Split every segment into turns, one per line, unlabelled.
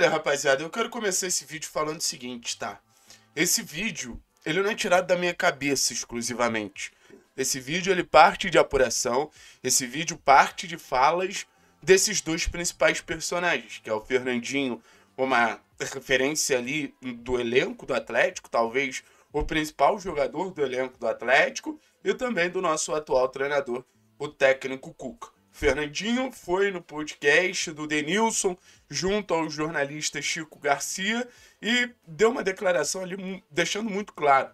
Olha, rapaziada, eu quero começar esse vídeo falando o seguinte, tá? Esse vídeo, ele não é tirado da minha cabeça exclusivamente. Esse vídeo, ele parte de apuração, esse vídeo parte de falas desses dois principais personagens, que é o Fernandinho, uma referência ali do elenco do Atlético, talvez o principal jogador do elenco do Atlético, e também do nosso atual treinador, o técnico Cuca. Fernandinho foi no podcast do Denilson, junto ao jornalista Chico Garcia, e deu uma declaração ali deixando muito claro: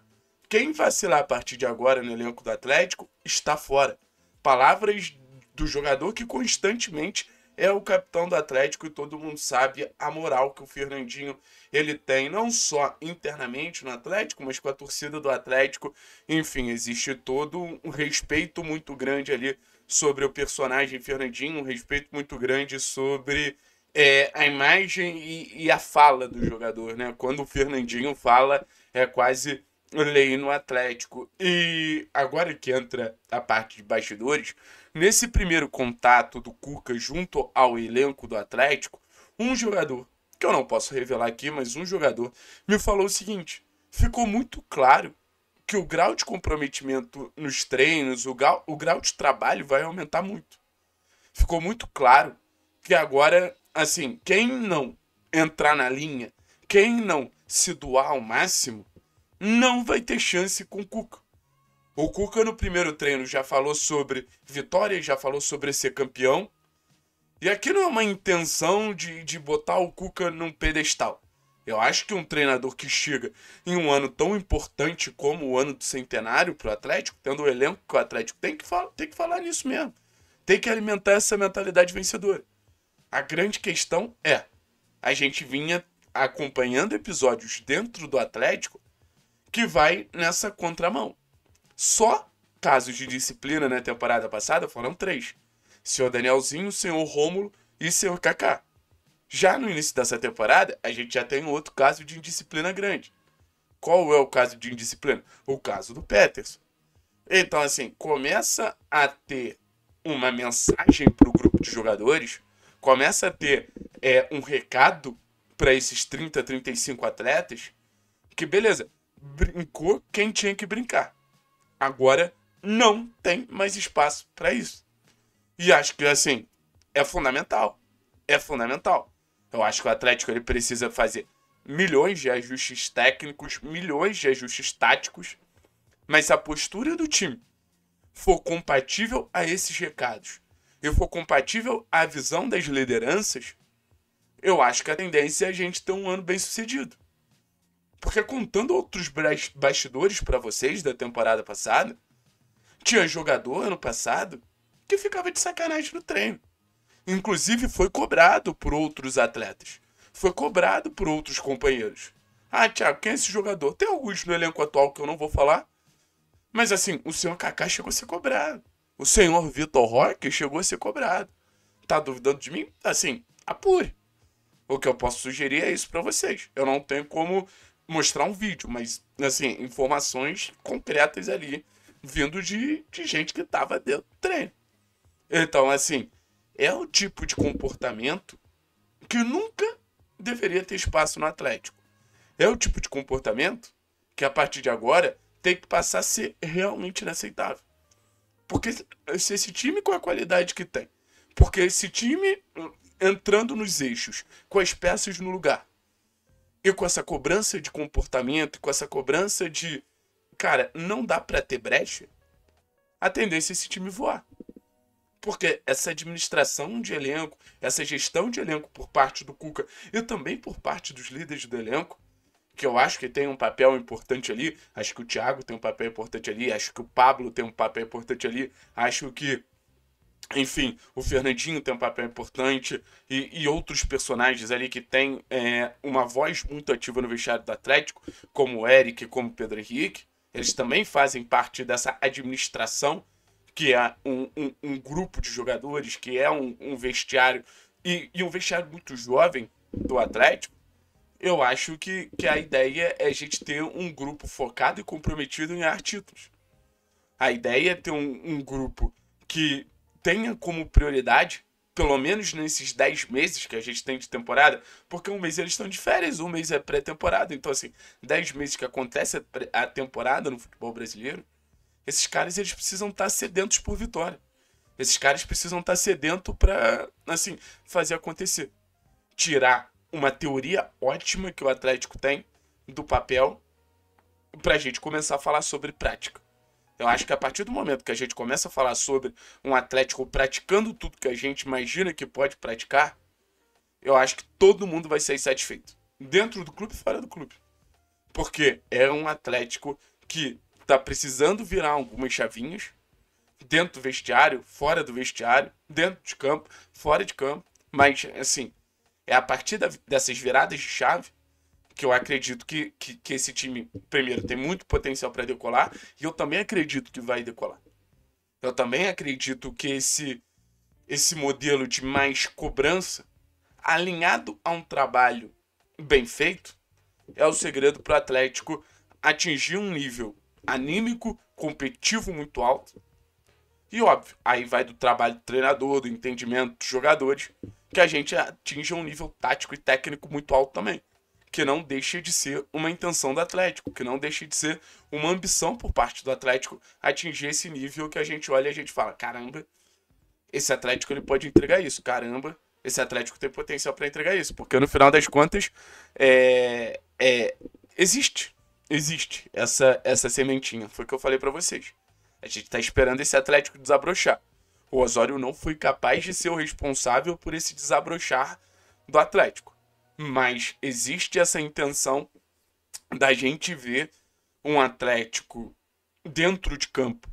quem vacilar a partir de agora no elenco do Atlético está fora. Palavras do jogador que constantemente é o capitão do Atlético e todo mundo sabe a moral que o Fernandinho ele tem não só internamente no Atlético, mas com a torcida do Atlético. Enfim, existe todo um respeito muito grande ali sobre o personagem Fernandinho, um respeito muito grande sobre é, a imagem e, e, a fala do jogador, né? Quando o Fernandinho fala, é quase lei no Atlético. E agora que entra a parte de bastidores, nesse primeiro contato do Cuca junto ao elenco do Atlético, um jogador, que eu não posso revelar aqui, mas um jogador, me falou o seguinte: ficou muito claro que o grau de comprometimento nos treinos, o grau, o grau de trabalho vai aumentar muito. Ficou muito claro que agora, assim, quem não entrar na linha, quem não se doar ao máximo, não vai ter chance com o Cuca. O Cuca no primeiro treino já falou sobre vitória, já falou sobre ser campeão. E aqui não é uma intenção de, de botar o Cuca num pedestal. Eu acho que um treinador que chega em um ano tão importante como o ano do centenário para o Atlético, tendo o elenco que o Atlético tem que, tem que falar nisso mesmo. Tem que alimentar essa mentalidade vencedora. A grande questão é: a gente vinha acompanhando episódios dentro do Atlético que vai nessa contramão. Só casos de disciplina na né, temporada passada foram três: senhor Danielzinho, senhor Rômulo e senhor Kaká. Já no início dessa temporada, a gente já tem outro caso de indisciplina grande. Qual é o caso de indisciplina? O caso do Peterson. Então, assim, começa a ter uma mensagem para o grupo de jogadores, começa a ter é, um recado para esses 30, 35 atletas que, beleza, brincou quem tinha que brincar. Agora não tem mais espaço para isso. E acho que, assim, é fundamental. É fundamental. Eu acho que o Atlético ele precisa fazer milhões de ajustes técnicos, milhões de ajustes táticos, mas se a postura do time for compatível a esses recados e for compatível à visão das lideranças, eu acho que a tendência é a gente ter um ano bem sucedido. Porque contando outros bastidores para vocês da temporada passada, tinha jogador ano passado que ficava de sacanagem no treino. Inclusive foi cobrado por outros atletas. Foi cobrado por outros companheiros. Ah, Thiago, quem é esse jogador? Tem alguns no elenco atual que eu não vou falar. Mas assim, o senhor Kaká chegou a ser cobrado. O senhor Vitor Roque chegou a ser cobrado. Tá duvidando de mim? Assim, apure. O que eu posso sugerir é isso para vocês. Eu não tenho como mostrar um vídeo, mas, assim, informações concretas ali, vindo de, de gente que tava dentro do treino. Então, assim, é o tipo de comportamento que nunca deveria ter espaço no Atlético. É o tipo de comportamento que a partir de agora tem que passar a ser realmente inaceitável. Porque se esse time com a qualidade que tem, porque esse time entrando nos eixos, com as peças no lugar, e com essa cobrança de comportamento, com essa cobrança de, cara, não dá para ter brecha, a tendência é esse time voar porque essa administração de elenco, essa gestão de elenco por parte do Cuca e também por parte dos líderes do elenco, que eu acho que tem um papel importante ali, acho que o Thiago tem um papel importante ali, acho que o Pablo tem um papel importante ali, acho que enfim, o Fernandinho tem um papel importante e, e outros personagens ali que têm é, uma voz muito ativa no vestiário do Atlético, como o Eric, como o Pedro Henrique. Eles também fazem parte dessa administração que é um, um, um grupo de jogadores, que é um, um vestiário, e, e, um vestiário muito jovem do Atlético, eu acho que, que a ideia é a gente ter um grupo focado e comprometido em ganhar títulos. A ideia é ter um grupo que tenha como prioridade pelo menos nesses 10 meses que a gente tem de temporada, porque um mês eles estão de férias, um mês é pré-temporada. Então, assim, 10 meses que acontece a temporada no futebol brasileiro, esses caras eles precisam estar tá sedentos por vitória. Esses caras precisam estar tá sedentos para, assim, fazer acontecer. Tirar uma teoria ótima que o Atlético tem do papel para a gente começar a falar sobre prática. Eu acho que a partir do momento que a gente começa a falar sobre um Atlético praticando tudo que a gente imagina que pode praticar, eu acho que todo mundo vai sair satisfeito. Dentro do clube e fora do clube. Porque é um Atlético que tá precisando virar algumas chavinhas dentro do vestiário, fora do vestiário, dentro de campo, fora de campo. Mas, assim, é a partir da, dessas viradas de chave que eu acredito que, que, que esse time, primeiro, tem muito potencial para decolar e eu também acredito que vai decolar. Eu também acredito que esse, esse modelo de mais cobrança, alinhado a um trabalho bem feito, é o segredo para o Atlético atingir um nível anímico, competitivo muito alto. E óbvio, aí vai do trabalho do treinador, do entendimento dos jogadores, que a gente atinja um nível tático e técnico muito alto também. Que não deixa de ser uma intenção do Atlético, que não deixa de ser uma ambição por parte do Atlético atingir esse nível que a gente olha e a gente fala: caramba, esse Atlético ele pode entregar isso, caramba, esse Atlético tem potencial para entregar isso, porque no final das contas é, é, existe existe essa, essa sementinha. Foi o que eu falei para vocês. A gente tá esperando esse Atlético desabrochar. O Osório não foi capaz de ser o responsável por esse desabrochar do Atlético. Mas existe essa intenção da gente ver um Atlético dentro de campo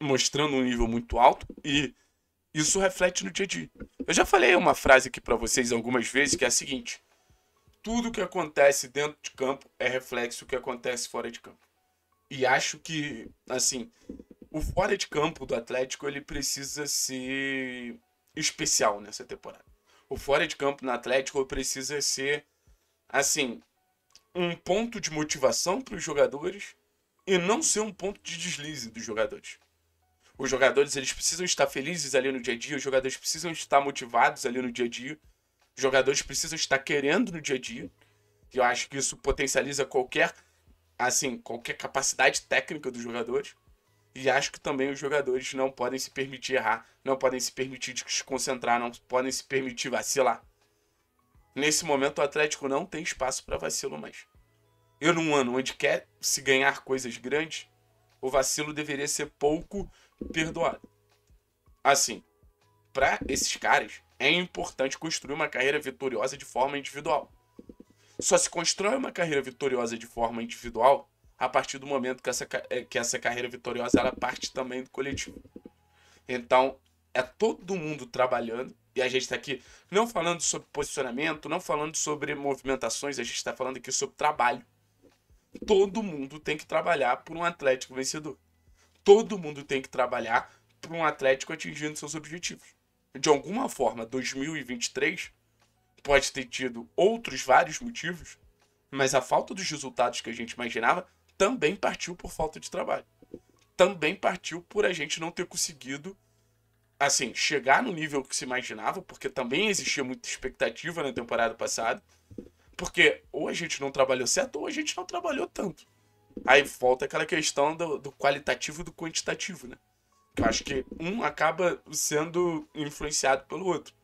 mostrando um nível muito alto e isso reflete no dia a dia. Eu já falei uma frase aqui para vocês algumas vezes que é a seguinte: tudo que acontece dentro de campo é reflexo do que acontece fora de campo. E acho que, assim, o fora de campo do Atlético ele precisa ser especial nessa temporada. O fora de campo no Atlético precisa ser, assim, um ponto de motivação para os jogadores e não ser um ponto de deslize dos jogadores. Os jogadores eles precisam estar felizes ali no dia a dia, os jogadores precisam estar motivados ali no dia a dia os jogadores precisam estar querendo no dia a dia. E eu acho que isso potencializa qualquer, assim, qualquer capacidade técnica dos jogadores. E acho que também os jogadores não podem se permitir errar, não podem se permitir desconcentrar, não podem se permitir vacilar. Nesse momento, o Atlético não tem espaço para vacilo mais. E num ano onde quer se ganhar coisas grandes, o vacilo deveria ser pouco perdoado. Assim, para esses caras, é importante construir uma carreira vitoriosa de forma individual. Só se constrói uma carreira vitoriosa de forma individual a partir do momento que essa, é, que essa carreira vitoriosa ela parte também do coletivo. Então, é todo mundo trabalhando e a gente está aqui não falando sobre posicionamento, não falando sobre movimentações, a gente está falando aqui sobre trabalho. Todo mundo tem que trabalhar por um Atlético vencedor. Todo mundo tem que trabalhar por um Atlético atingindo seus objetivos de alguma forma, 2023 pode ter tido outros vários motivos, mas a falta dos resultados que a gente imaginava também partiu por falta de trabalho. Também partiu por a gente não ter conseguido assim, chegar no nível que se imaginava, porque também existia muita expectativa na temporada passada. Porque ou a gente não trabalhou certo ou a gente não trabalhou tanto. Aí volta aquela questão do, do qualitativo e do quantitativo, né? eu Acho que um acaba sendo influenciado pelo outro.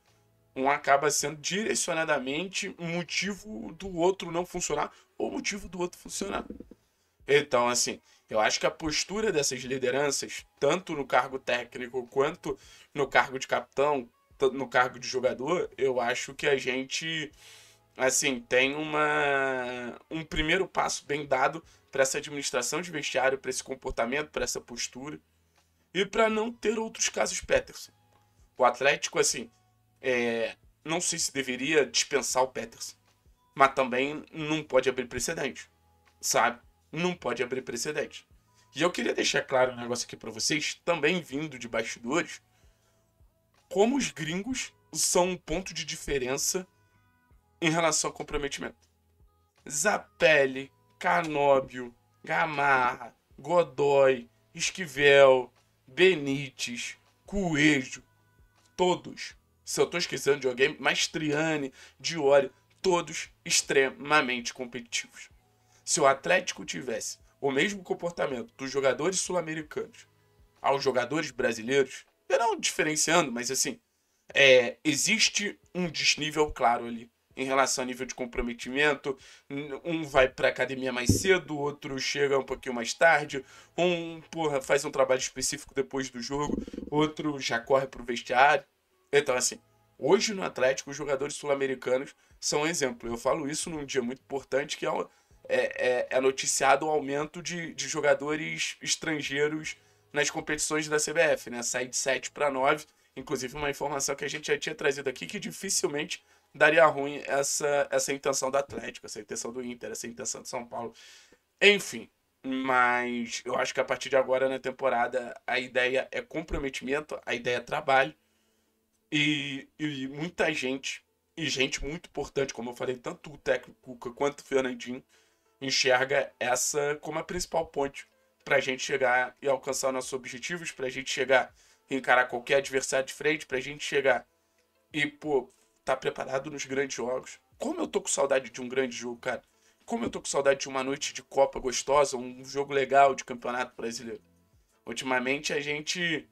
Um acaba sendo direcionadamente motivo do outro não funcionar ou motivo do outro funcionar. Então, assim, eu acho que a postura dessas lideranças, tanto no cargo técnico quanto no cargo de capitão, no cargo de jogador, eu acho que a gente assim tem uma um primeiro passo bem dado para essa administração de vestiário, para esse comportamento, para essa postura e para não ter outros casos Peterson. O Atlético, assim, é, não sei se deveria dispensar o Peterson, mas também não pode abrir precedente, sabe? Não pode abrir precedente. E eu queria deixar claro um negócio aqui para vocês, também vindo de bastidores, como os gringos são um ponto de diferença em relação ao comprometimento. Zapelli, Canóbio, Gamarra, Godoy, Esquivel, Benítez, Coelho, todos. Se eu estou esquecendo de alguém, Mastriani, Diori, todos extremamente competitivos. Se o Atlético tivesse o mesmo comportamento dos jogadores sul-americanos aos jogadores brasileiros, eu não diferenciando, mas assim, é, existe um desnível claro ali em relação ao nível de comprometimento. Um vai para academia mais cedo, o outro chega um pouquinho mais tarde. Um, porra, faz um trabalho específico depois do jogo, outro já corre pro vestiário. Então, assim, hoje no Atlético, os jogadores sul-americanos são um exemplo. Eu falo isso num dia muito importante que é, é, é, é noticiado o aumento de, de jogadores estrangeiros nas competições da CBF, né? Sai de 7 para 9. Inclusive, uma informação que a gente já tinha trazido aqui que dificilmente daria ruim essa, essa intenção do Atlético, essa intenção do Inter, essa intenção de São Paulo. Enfim, mas eu acho que a partir de agora na temporada a ideia é comprometimento, a ideia é trabalho. E, e muita gente, e gente muito importante, como eu falei, tanto o técnico Cuca quanto o Fernandinho, enxerga essa como a principal ponte para a gente chegar e alcançar nossos objetivos, para a gente chegar e encarar qualquer adversário de frente, para a gente chegar e pô, tá preparado nos grandes jogos. Como eu tô com saudade de um grande jogo, cara. Como eu tô com saudade de uma noite de Copa gostosa, um jogo legal de Campeonato Brasileiro. Ultimamente a gente,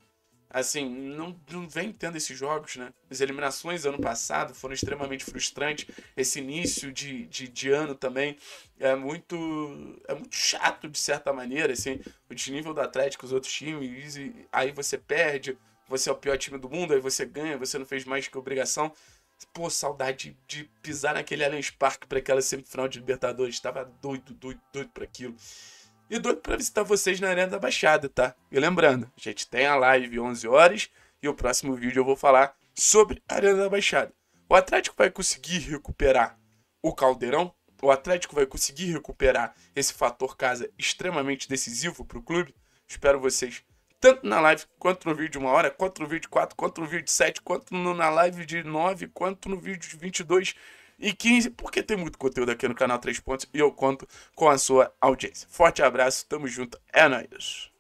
assim, não, não vem tendo esses jogos, né? As eliminações ano passado foram extremamente frustrantes. Esse início de, de, de ano também é muito, é muito chato, de certa maneira, assim. O desnível do Atlético, os outros times, aí você perde, você é o pior time do mundo, aí você ganha, você não fez mais que obrigação. Pô, saudade de pisar naquele Allianz Parque para aquela semifinal de Libertadores. Tava doido, doido, doido para aquilo. E doido para visitar vocês na Arena da Baixada, tá? E lembrando, a gente tem a live 11 horas e o próximo vídeo eu vou falar sobre a Arena da Baixada. O Atlético vai conseguir recuperar o Caldeirão? O Atlético vai conseguir recuperar esse fator casa extremamente decisivo para o clube? Espero vocês tanto na live quanto no vídeo de uma hora, quanto no vídeo de quatro, quanto no vídeo de sete, quanto no, na live de nove, quanto no vídeo de 22 e 15, porque tem muito conteúdo aqui no canal três Pontos e eu conto com a sua audiência. Forte abraço, tamo junto, é nóis!